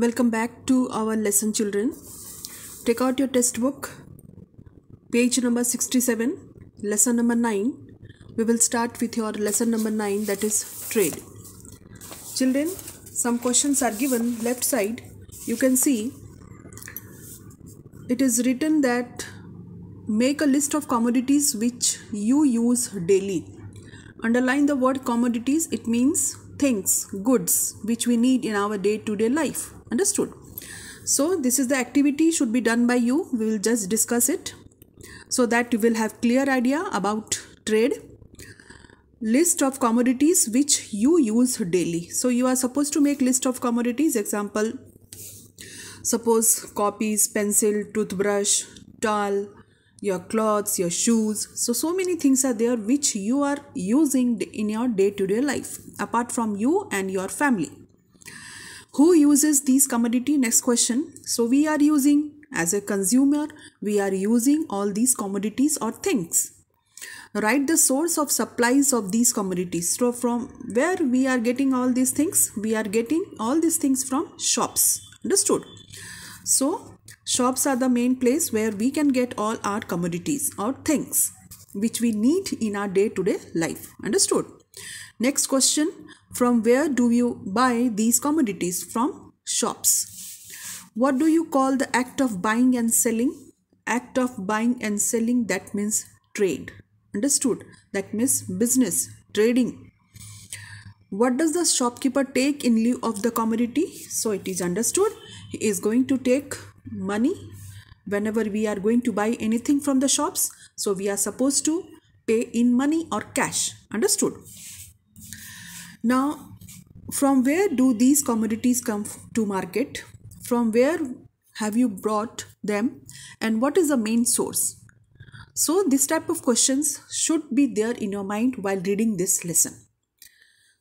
Welcome back to our lesson children. Take out your test book, page number 67, lesson number 9. We will start with your lesson number 9 that is trade. Children, some questions are given left side. You can see it is written that make a list of commodities which you use daily. Underline the word commodities, it means things, goods which we need in our day to day life understood so this is the activity should be done by you we will just discuss it so that you will have clear idea about trade list of commodities which you use daily so you are supposed to make list of commodities example suppose copies pencil toothbrush towel your clothes your shoes so so many things are there which you are using in your day to day life apart from you and your family who uses these commodity? Next question. So we are using as a consumer, we are using all these commodities or things. Write the source of supplies of these commodities. So from where we are getting all these things? We are getting all these things from shops. Understood? So shops are the main place where we can get all our commodities or things which we need in our day-to-day -day life. Understood? Next question from where do you buy these commodities? From shops. What do you call the act of buying and selling? Act of buying and selling that means trade. Understood? That means business, trading. What does the shopkeeper take in lieu of the commodity? So it is understood. He is going to take money whenever we are going to buy anything from the shops. So we are supposed to pay in money or cash. Understood? Now, from where do these commodities come to market? From where have you brought them? And what is the main source? So, this type of questions should be there in your mind while reading this lesson.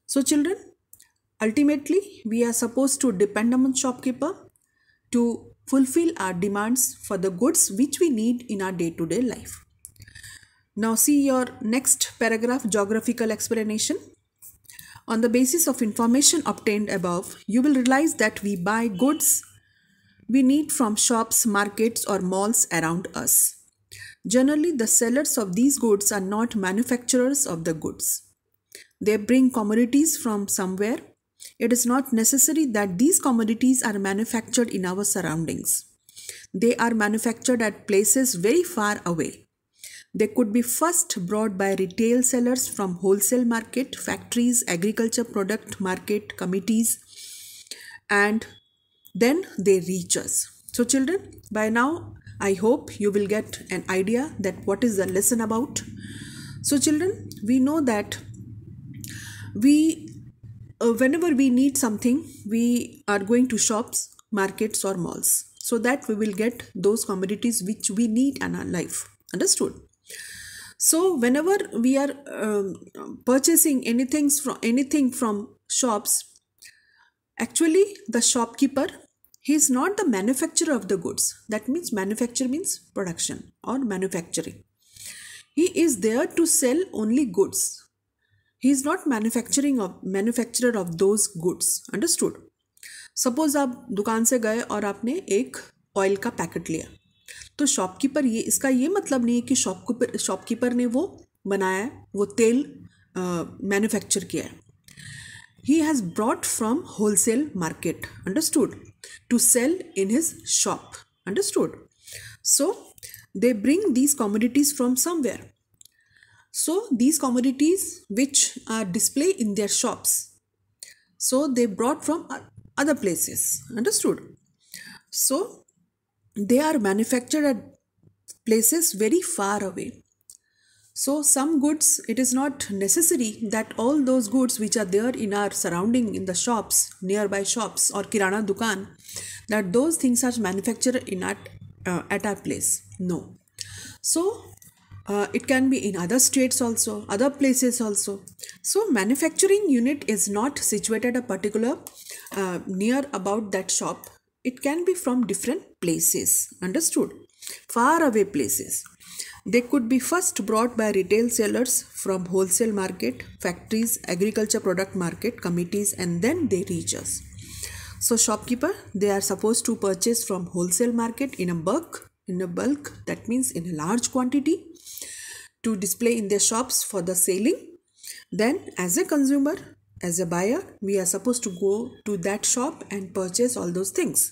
So, children, ultimately, we are supposed to depend on shopkeeper to fulfill our demands for the goods which we need in our day to day life. Now, see your next paragraph geographical explanation. On the basis of information obtained above, you will realize that we buy goods we need from shops, markets or malls around us. Generally, the sellers of these goods are not manufacturers of the goods. They bring commodities from somewhere. It is not necessary that these commodities are manufactured in our surroundings. They are manufactured at places very far away. They could be first brought by retail sellers from wholesale market, factories, agriculture product market committees, and then they reach us. So children, by now I hope you will get an idea that what is the lesson about. So children, we know that we uh, whenever we need something, we are going to shops, markets or malls so that we will get those commodities which we need in our life. Understood? so whenever we are um, purchasing anything from anything from shops actually the shopkeeper he is not the manufacturer of the goods that means manufacture means production or manufacturing he is there to sell only goods he is not manufacturing of manufacturer of those goods understood suppose aap dukaan se gaye aur aapne ek oil ka packet liya तो shopkeeper ये इसका ये मतलब नहीं है कि shopkeeper shopkeeper ने वो बनाया वो तेल मैन्युफैक्चर किया है he has brought from wholesale market understood to sell in his shop understood so they bring these commodities from somewhere so these commodities which are display in their shops so they brought from other places understood so they are manufactured at places very far away. So, some goods, it is not necessary that all those goods which are there in our surrounding, in the shops, nearby shops or Kirana Dukan, that those things are manufactured in at, uh, at our place. No. So, uh, it can be in other states also, other places also. So, manufacturing unit is not situated a particular uh, near about that shop it can be from different places. Understood? Far away places. They could be first brought by retail sellers from wholesale market, factories, agriculture product market, committees and then they reach us. So shopkeeper, they are supposed to purchase from wholesale market in a bulk, in a bulk, that means in a large quantity to display in their shops for the selling. Then as a consumer, as a buyer, we are supposed to go to that shop and purchase all those things.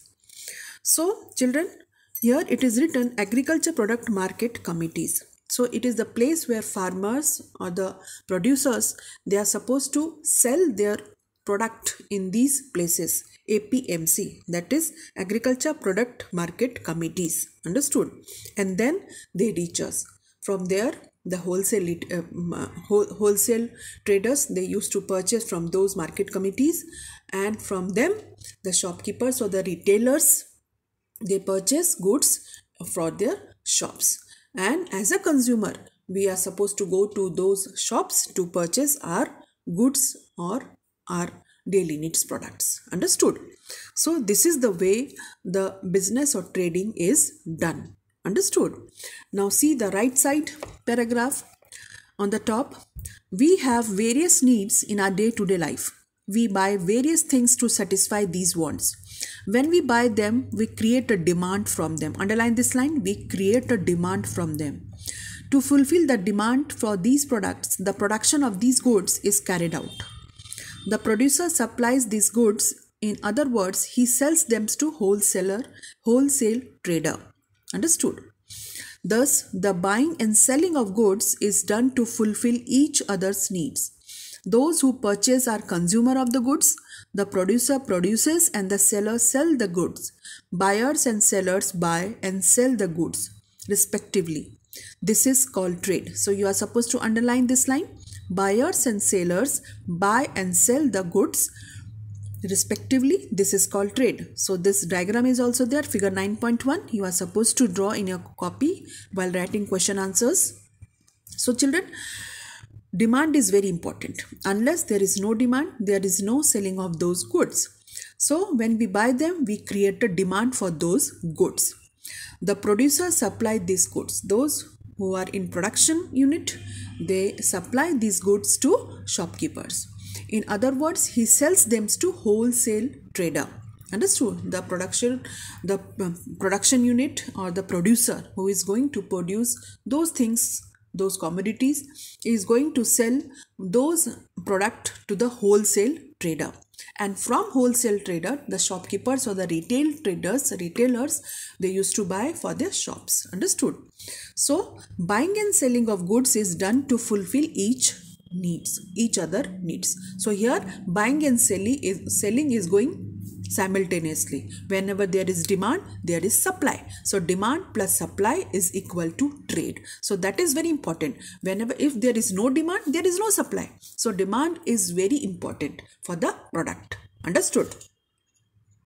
So children, here it is written agriculture product market committees. So it is the place where farmers or the producers, they are supposed to sell their product in these places. APMC that is agriculture product market committees understood and then they reach us from there the wholesale uh, uh wholesale traders they used to purchase from those market committees and from them the shopkeepers or the retailers they purchase goods for their shops and as a consumer we are supposed to go to those shops to purchase our goods or our daily needs products understood so this is the way the business or trading is done understood now see the right side paragraph on the top we have various needs in our day to day life we buy various things to satisfy these wants when we buy them, we create a demand from them. Underline this line we create a demand from them. To fulfill the demand for these products, the production of these goods is carried out. The producer supplies these goods in other words, he sells them to wholesaler, wholesale trader. Understood? Thus, the buying and selling of goods is done to fulfill each other's needs. Those who purchase are consumer of the goods, the producer produces and the seller sell the goods. Buyers and sellers buy and sell the goods respectively. This is called trade. So you are supposed to underline this line. Buyers and sellers buy and sell the goods respectively. This is called trade. So this diagram is also there. Figure 9.1 you are supposed to draw in your copy while writing question answers. So children, demand is very important unless there is no demand there is no selling of those goods so when we buy them we create a demand for those goods the producer supply these goods those who are in production unit they supply these goods to shopkeepers in other words he sells them to wholesale trader understood the production the um, production unit or the producer who is going to produce those things those commodities is going to sell those product to the wholesale trader and from wholesale trader the shopkeepers or the retail traders retailers they used to buy for their shops understood so buying and selling of goods is done to fulfill each needs each other needs so here buying and selling is selling is going simultaneously. Whenever there is demand, there is supply. So demand plus supply is equal to trade. So that is very important. Whenever if there is no demand, there is no supply. So demand is very important for the product. Understood?